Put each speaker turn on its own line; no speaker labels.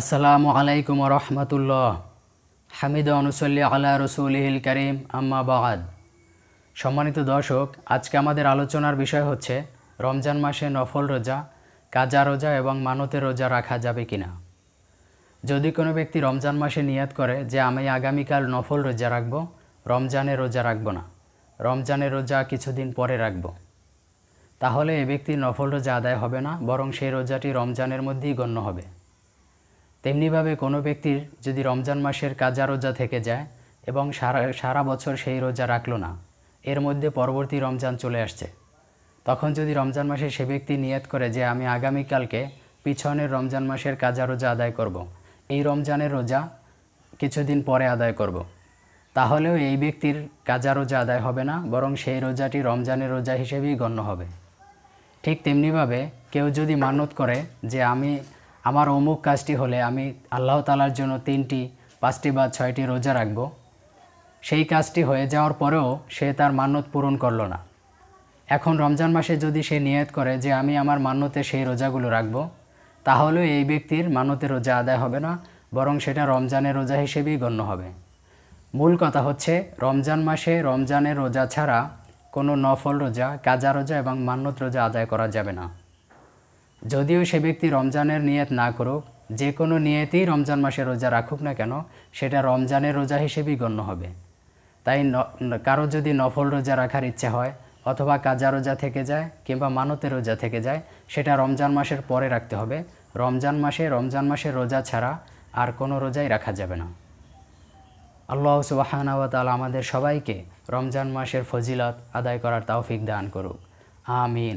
আসসালামু আলাইকুম রহমতুল্লাহ হামিদ অনুসল্লি আল্লাহ রসুলহিল করিম আম্মা বাদ সম্মানিত দর্শক আজকে আমাদের আলোচনার বিষয় হচ্ছে রমজান মাসে নফল রোজা কাজা রোজা এবং মানতে রোজা রাখা যাবে কিনা যদি কোনো ব্যক্তি রমজান মাসে নিয়াত করে যে আমি আগামীকাল নফল রোজা রাখব রমজানে রোজা রাখব না রমজানে রোজা কিছুদিন পরে রাখব তাহলে এ ব্যক্তির নফল রোজা আদায় হবে না বরং সেই রোজাটি রমজানের মধ্যেই গণ্য হবে তেমনিভাবে কোনো ব্যক্তির যদি রমজান মাসের কাজা রোজা থেকে যায় এবং সারা সারা বছর সেই রোজা রাখল না এর মধ্যে পরবর্তী রমজান চলে আসছে তখন যদি রমজান মাসে সে ব্যক্তি নিয়ত করে যে আমি আগামীকালকে পিছনের রমজান মাসের কাজা রোজা আদায় করব। এই রমজানের রোজা কিছুদিন পরে আদায় করব। তাহলেও এই ব্যক্তির কাজা রোজা আদায় হবে না বরং সেই রোজাটি রমজানের রোজা হিসেবেই গণ্য হবে ঠিক তেমনিভাবে কেউ যদি মানত করে যে আমি আমার অমুক কাজটি হলে আমি আল্লাহ তালার জন্য তিনটি পাঁচটি বা ছয়টি রোজা রাখব সেই কাজটি হয়ে যাওয়ার পরেও সে তার মান্যত পূরণ করল না এখন রমজান মাসে যদি সে নিয়ত করে যে আমি আমার মান্যতে সেই রোজাগুলো রাখব তাহলে এই ব্যক্তির মান্যতে রোজা আদায় হবে না বরং সেটা রমজানের রোজা হিসেবেই গণ্য হবে মূল কথা হচ্ছে রমজান মাসে রমজানের রোজা ছাড়া কোনো নফল রোজা কাজা রোজা এবং মান্যত রোজা আদায় করা যাবে না যদিও সে ব্যক্তি রমজানের নিয়ত না করুক যে কোনো নিয়তেই রমজান মাসে রোজা রাখুক না কেন সেটা রমজানের রোজা হিসেবেই গণ্য হবে তাই কারো যদি নফল রোজা রাখার ইচ্ছে হয় অথবা কাজা রোজা থেকে যায় কিংবা মানতে রোজা থেকে যায় সেটা রমজান মাসের পরে রাখতে হবে রমজান মাসে রমজান মাসে রোজা ছাড়া আর কোনো রোজাই রাখা যাবে না আল্লাহ সুবাহানাওয়াতাল আমাদের সবাইকে রমজান মাসের ফজিলত আদায় করার তাওফিক দান করুক আমিন